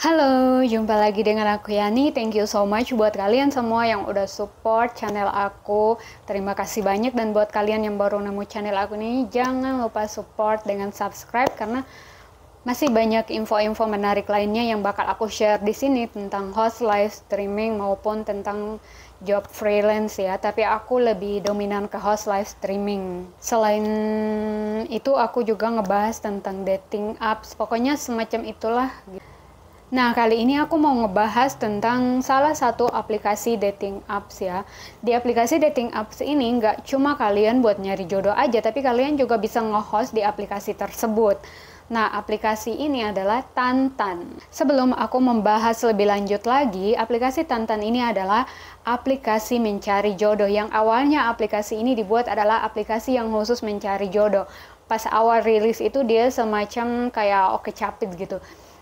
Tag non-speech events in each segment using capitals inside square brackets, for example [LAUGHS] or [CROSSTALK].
Halo, jumpa lagi dengan aku Yani. Thank you so much buat kalian semua yang udah support channel aku. Terima kasih banyak dan buat kalian yang baru nemu channel aku nih, jangan lupa support dengan subscribe karena masih banyak info-info menarik lainnya yang bakal aku share di sini tentang host live streaming maupun tentang job freelance ya, tapi aku lebih dominan ke host live streaming. Selain itu aku juga ngebahas tentang dating apps, pokoknya semacam itulah Nah, kali ini aku mau ngebahas tentang salah satu aplikasi dating apps ya. Di aplikasi dating apps ini nggak cuma kalian buat nyari jodoh aja, tapi kalian juga bisa nge-host di aplikasi tersebut. Nah, aplikasi ini adalah Tantan. Sebelum aku membahas lebih lanjut lagi, aplikasi Tantan ini adalah aplikasi mencari jodoh yang awalnya aplikasi ini dibuat adalah aplikasi yang khusus mencari jodoh. Pas awal rilis itu dia semacam kayak oke oh, capit gitu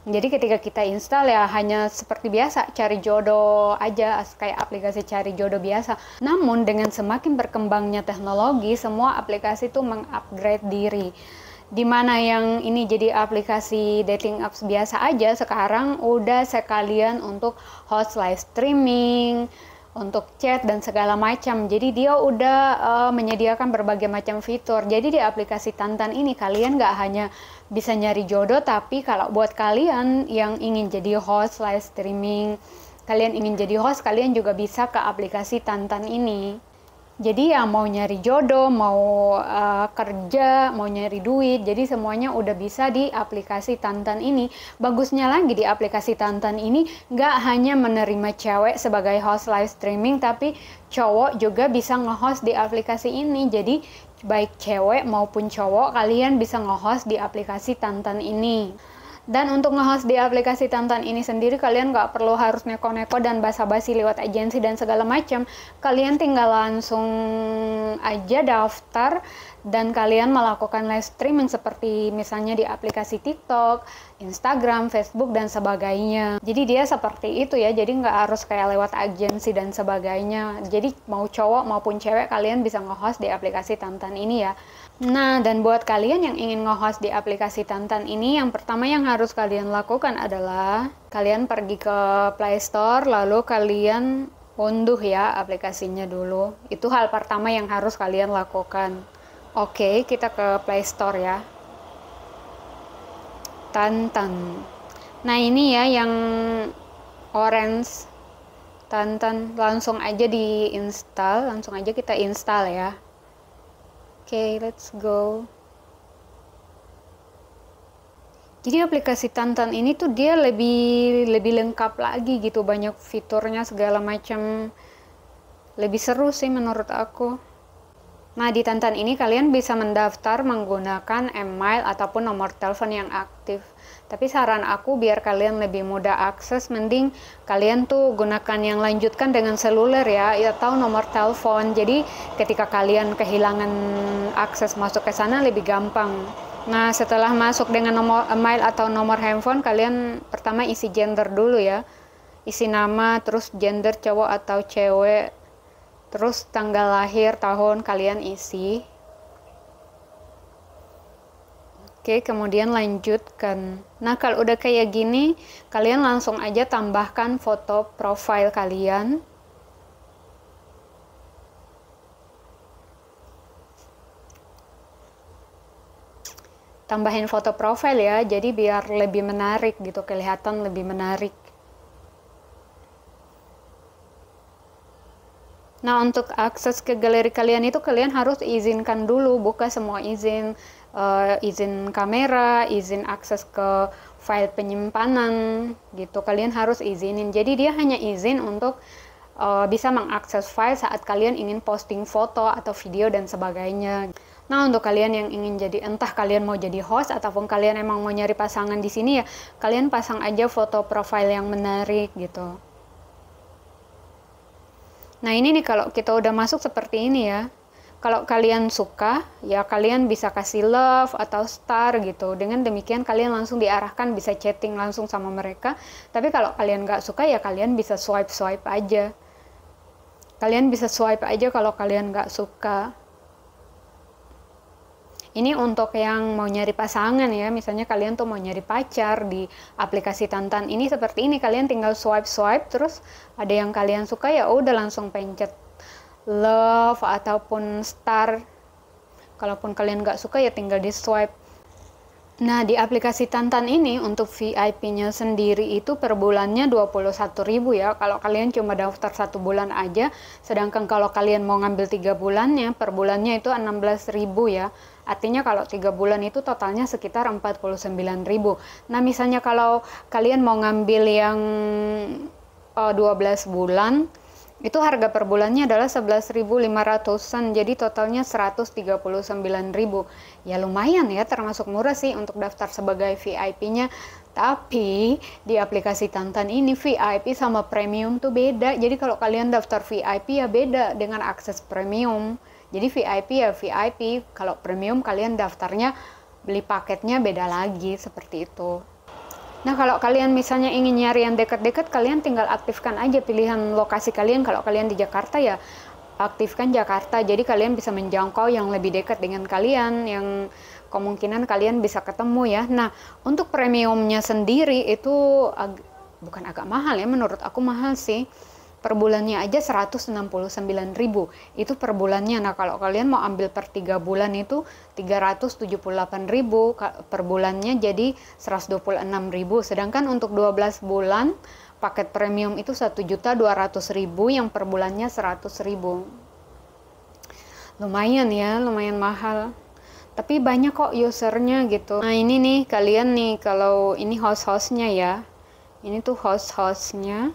jadi ketika kita install ya hanya seperti biasa cari jodoh aja kayak aplikasi cari jodoh biasa. Namun dengan semakin berkembangnya teknologi, semua aplikasi itu mengupgrade diri. Di mana yang ini jadi aplikasi dating apps biasa aja, sekarang udah sekalian untuk host live streaming, untuk chat dan segala macam. Jadi dia udah uh, menyediakan berbagai macam fitur. Jadi di aplikasi Tantan ini kalian nggak hanya bisa nyari jodoh, tapi kalau buat kalian yang ingin jadi host live streaming, kalian ingin jadi host, kalian juga bisa ke aplikasi Tantan ini. Jadi ya mau nyari jodoh, mau uh, kerja, mau nyari duit, jadi semuanya udah bisa di aplikasi Tantan ini. Bagusnya lagi di aplikasi Tantan ini nggak hanya menerima cewek sebagai host live streaming, tapi cowok juga bisa nge-host di aplikasi ini. Jadi baik cewek maupun cowok kalian bisa nge-host di aplikasi Tantan ini. Dan untuk nge-host di aplikasi Tantan ini sendiri, kalian nggak perlu harus neko-neko dan basa-basi lewat agensi dan segala macam. Kalian tinggal langsung aja daftar, dan kalian melakukan live streaming seperti misalnya di aplikasi TikTok, Instagram, Facebook dan sebagainya. Jadi dia seperti itu ya, jadi nggak harus kayak lewat agensi dan sebagainya. Jadi mau cowok maupun cewek kalian bisa nge-host di aplikasi Tantan ini ya. Nah, dan buat kalian yang ingin nge-host di aplikasi Tantan ini, yang pertama yang harus kalian lakukan adalah kalian pergi ke Play Store, lalu kalian unduh ya aplikasinya dulu. Itu hal pertama yang harus kalian lakukan. Oke, okay, kita ke Play Store ya. Tantan. Nah, ini ya yang orange Tantan langsung aja diinstal, langsung aja kita install ya. Oke, okay, let's go. Jadi aplikasi Tantan ini tuh dia lebih lebih lengkap lagi gitu, banyak fiturnya segala macam. Lebih seru sih menurut aku. Nah, di Tantan ini kalian bisa mendaftar menggunakan email ataupun nomor telepon yang aktif. Tapi saran aku biar kalian lebih mudah akses, mending kalian tuh gunakan yang lanjutkan dengan seluler ya, atau nomor telepon. Jadi ketika kalian kehilangan akses masuk ke sana lebih gampang. Nah, setelah masuk dengan nomor email atau nomor handphone, kalian pertama isi gender dulu ya. Isi nama, terus gender cowok atau cewek, terus tanggal lahir tahun kalian isi Oke, kemudian lanjutkan. Nah, kalau udah kayak gini, kalian langsung aja tambahkan foto profil kalian. Tambahin foto profil ya, jadi biar lebih menarik gitu, kelihatan lebih menarik. Nah, untuk akses ke galeri kalian itu kalian harus izinkan dulu, buka semua izin uh, izin kamera, izin akses ke file penyimpanan gitu. Kalian harus izinin. Jadi dia hanya izin untuk uh, bisa mengakses file saat kalian ingin posting foto atau video dan sebagainya. Nah, untuk kalian yang ingin jadi entah kalian mau jadi host ataupun kalian emang mau nyari pasangan di sini ya, kalian pasang aja foto profile yang menarik gitu. Nah ini nih kalau kita udah masuk seperti ini ya, kalau kalian suka ya kalian bisa kasih love atau star gitu dengan demikian kalian langsung diarahkan bisa chatting langsung sama mereka tapi kalau kalian nggak suka ya kalian bisa swipe swipe aja kalian bisa swipe aja kalau kalian nggak suka ini untuk yang mau nyari pasangan ya, misalnya kalian tuh mau nyari pacar di aplikasi Tantan ini seperti ini, kalian tinggal swipe-swipe terus ada yang kalian suka ya udah langsung pencet love ataupun star. Kalaupun kalian nggak suka ya tinggal di swipe. Nah, di aplikasi Tantan ini untuk VIP-nya sendiri itu per bulannya 21.000 ya. Kalau kalian cuma daftar satu bulan aja, sedangkan kalau kalian mau ngambil tiga bulannya, per bulannya itu 16.000 ya. Artinya kalau tiga bulan itu totalnya sekitar 49.000. Nah, misalnya kalau kalian mau ngambil yang uh, eh, 12 bulan itu harga per bulannya adalah 11.500-an jadi totalnya 139.000 ya lumayan ya termasuk murah sih untuk daftar sebagai VIP-nya tapi di aplikasi Tantan ini VIP sama premium tuh beda jadi kalau kalian daftar VIP ya beda dengan akses premium jadi VIP ya VIP, kalau premium kalian daftarnya beli paketnya beda lagi seperti itu. Nah, kalau kalian misalnya ingin nyari yang dekat-dekat, kalian tinggal aktifkan aja pilihan lokasi kalian. Kalau kalian di Jakarta ya aktifkan Jakarta. Jadi kalian bisa menjangkau yang lebih dekat dengan kalian yang kemungkinan kalian bisa ketemu ya. Nah, untuk premiumnya sendiri itu ag bukan agak mahal ya menurut aku mahal sih per bulannya aja 169.000 itu per bulannya nah kalau kalian mau ambil per 3 bulan itu 378.000 per bulannya jadi 126.000 sedangkan untuk 12 bulan paket premium itu 1.200.000 yang per bulannya 100.000 lumayan ya lumayan mahal tapi banyak kok usernya gitu nah ini nih kalian nih kalau ini host-hostnya ya ini tuh host-hostnya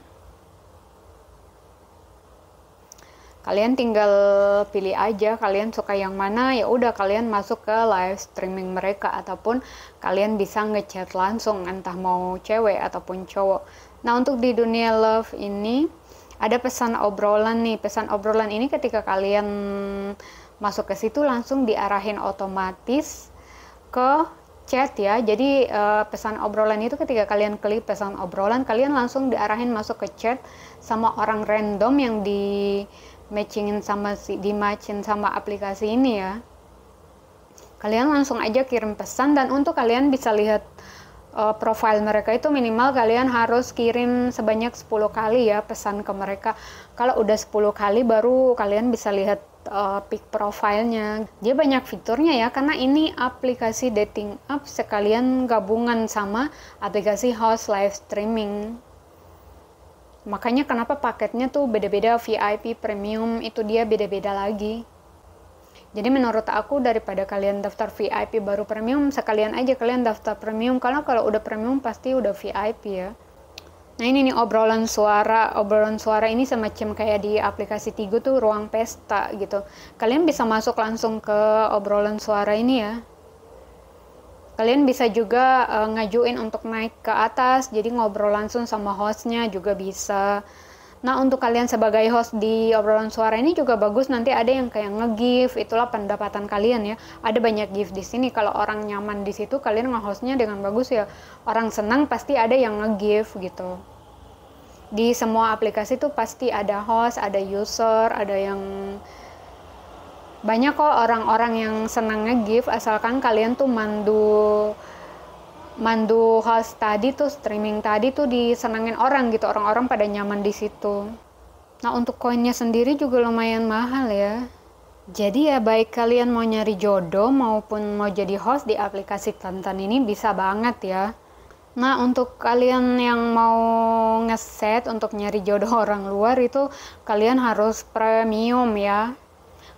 kalian tinggal pilih aja kalian suka yang mana ya udah kalian masuk ke live streaming mereka ataupun kalian bisa ngechat langsung entah mau cewek ataupun cowok nah untuk di dunia love ini ada pesan obrolan nih pesan obrolan ini ketika kalian masuk ke situ langsung diarahin otomatis ke chat ya jadi uh, pesan obrolan itu ketika kalian klik pesan obrolan kalian langsung diarahin masuk ke chat sama orang random yang di matchingin sama si di matchin sama aplikasi ini ya kalian langsung aja kirim pesan dan untuk kalian bisa lihat uh, eh, profil mereka itu minimal kalian harus kirim sebanyak 10 kali ya pesan ke mereka. Kalau udah 10 kali baru kalian bisa lihat uh, eh, pick profilnya. Dia banyak fiturnya ya karena ini aplikasi dating app sekalian gabungan sama aplikasi host live streaming. Makanya kenapa paketnya tuh beda-beda VIP, premium itu dia beda-beda lagi. Jadi menurut aku daripada kalian daftar VIP baru premium, sekalian aja kalian daftar premium karena kalau udah premium pasti udah VIP ya. Nah ini nih obrolan suara, obrolan suara ini semacam kayak di aplikasi Tigo tuh ruang pesta gitu. Kalian bisa masuk langsung ke obrolan suara ini ya. Kalian bisa juga uh, ngajuin untuk naik ke atas, jadi ngobrol langsung sama hostnya juga bisa. Nah, untuk kalian sebagai host di obrolan suara ini juga bagus. Nanti ada yang kayak nge-gift, itulah pendapatan kalian ya. Ada banyak gift di sini. Kalau orang nyaman di situ, kalian nge-hostnya dengan bagus ya. Orang senang pasti ada yang nge-gift gitu. Di semua aplikasi tuh pasti ada host, ada user, ada yang banyak kok orang-orang yang senang nge gift asalkan kalian tuh mandu mandu host tadi tuh streaming tadi tuh disenengin orang gitu orang-orang pada nyaman di situ nah untuk koinnya sendiri juga lumayan mahal ya jadi ya baik kalian mau nyari jodoh maupun mau jadi host di aplikasi Tantan ini bisa banget ya Nah, untuk kalian yang mau ngeset untuk nyari jodoh [LAUGHS] orang luar itu kalian harus premium ya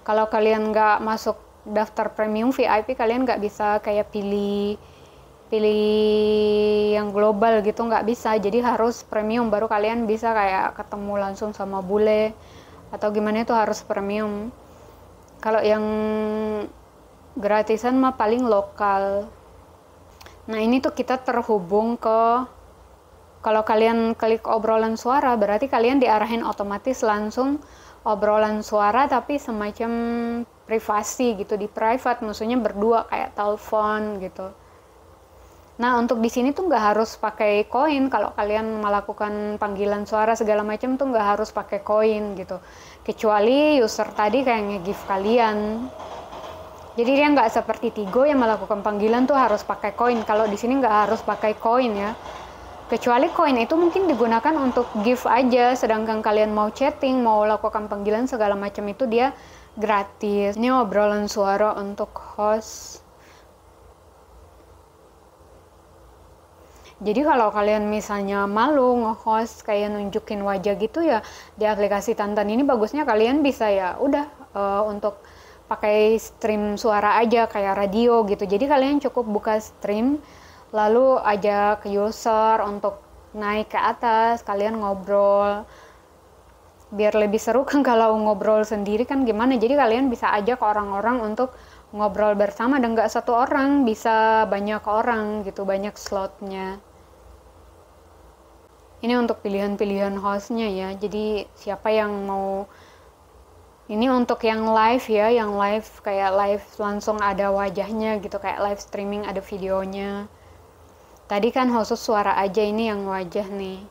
kalau kalian nggak masuk daftar premium VIP kalian nggak bisa kayak pilih pilih yang global gitu nggak bisa jadi harus premium baru kalian bisa kayak ketemu langsung sama bule atau gimana itu harus premium kalau yang gratisan mah paling lokal nah ini tuh kita terhubung ke kalau kalian klik obrolan suara berarti kalian diarahin otomatis langsung obrolan suara tapi semacam privasi gitu di private maksudnya berdua kayak telepon gitu nah untuk di sini tuh nggak harus pakai koin kalau kalian melakukan panggilan suara segala macam tuh nggak harus pakai koin gitu kecuali user tadi kayak nge gift kalian jadi dia nggak seperti Tigo yang melakukan panggilan tuh harus pakai koin kalau di sini nggak harus pakai koin ya Kecuali koin itu mungkin digunakan untuk gift aja, sedangkan kalian mau chatting, mau lakukan panggilan segala macam itu dia gratis. Ini obrolan suara untuk host. Jadi kalau kalian misalnya malu nge-host kayak nunjukin wajah gitu ya di aplikasi Tantan ini bagusnya kalian bisa ya udah uh, untuk pakai stream suara aja kayak radio gitu. Jadi kalian cukup buka stream lalu ajak user untuk naik ke atas kalian ngobrol biar lebih seru kan [LAUGHS] kalau ngobrol sendiri kan gimana jadi kalian bisa ajak orang-orang untuk ngobrol bersama dan nggak satu orang bisa banyak orang gitu banyak slotnya ini untuk pilihan-pilihan hostnya ya jadi siapa yang mau ini untuk yang live ya yang live kayak live langsung ada wajahnya gitu kayak live streaming ada videonya Tadi kan khusus suara aja ini yang wajah nih.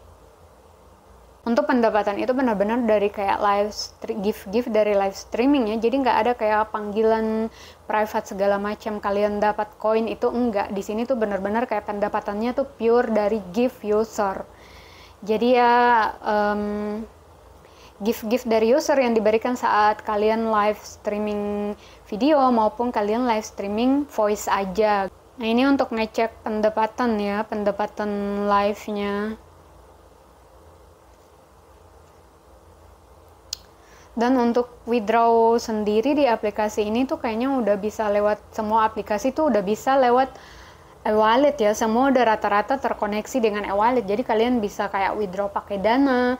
Untuk pendapatan itu benar-benar dari kayak live gift-gift dari live streaming ya. Jadi nggak ada kayak panggilan private segala macam kalian dapat koin itu enggak. Di sini tuh benar-benar kayak pendapatannya tuh pure dari gift user. Jadi ya um, gift-gift dari user yang diberikan saat kalian live streaming video maupun kalian live streaming voice aja. Nah, ini untuk ngecek pendapatan ya, pendapatan live-nya. Dan untuk withdraw sendiri di aplikasi ini tuh kayaknya udah bisa lewat semua aplikasi tuh udah bisa lewat e-wallet ya. Semua udah rata-rata terkoneksi dengan e-wallet. Jadi kalian bisa kayak withdraw pakai Dana,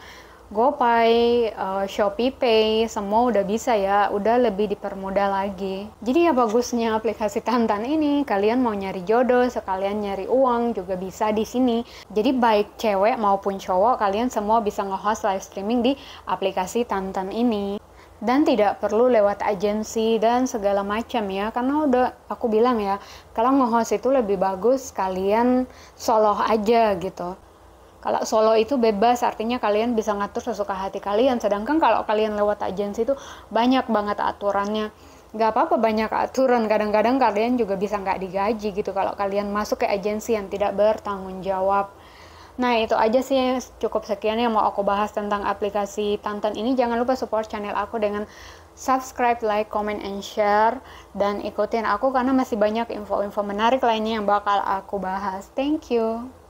GoPay, uh, Shopee Pay, semua udah bisa ya, udah lebih dipermudah lagi. Jadi ya bagusnya aplikasi Tantan ini, kalian mau nyari jodoh, sekalian nyari uang juga bisa di sini. Jadi baik cewek maupun cowok, kalian semua bisa nge-host live streaming di aplikasi Tantan ini dan tidak perlu lewat agensi dan segala macam ya karena udah aku bilang ya kalau nge-host itu lebih bagus kalian solo aja gitu kalau solo itu bebas, artinya kalian bisa ngatur sesuka hati kalian. Sedangkan kalau kalian lewat agensi itu banyak banget aturannya. Gak apa-apa banyak aturan, kadang-kadang kalian juga bisa nggak digaji gitu kalau kalian masuk ke agensi yang tidak bertanggung jawab. Nah itu aja sih cukup sekian yang mau aku bahas tentang aplikasi Tantan ini. Jangan lupa support channel aku dengan subscribe, like, comment, and share. Dan ikutin aku karena masih banyak info-info menarik lainnya yang bakal aku bahas. Thank you.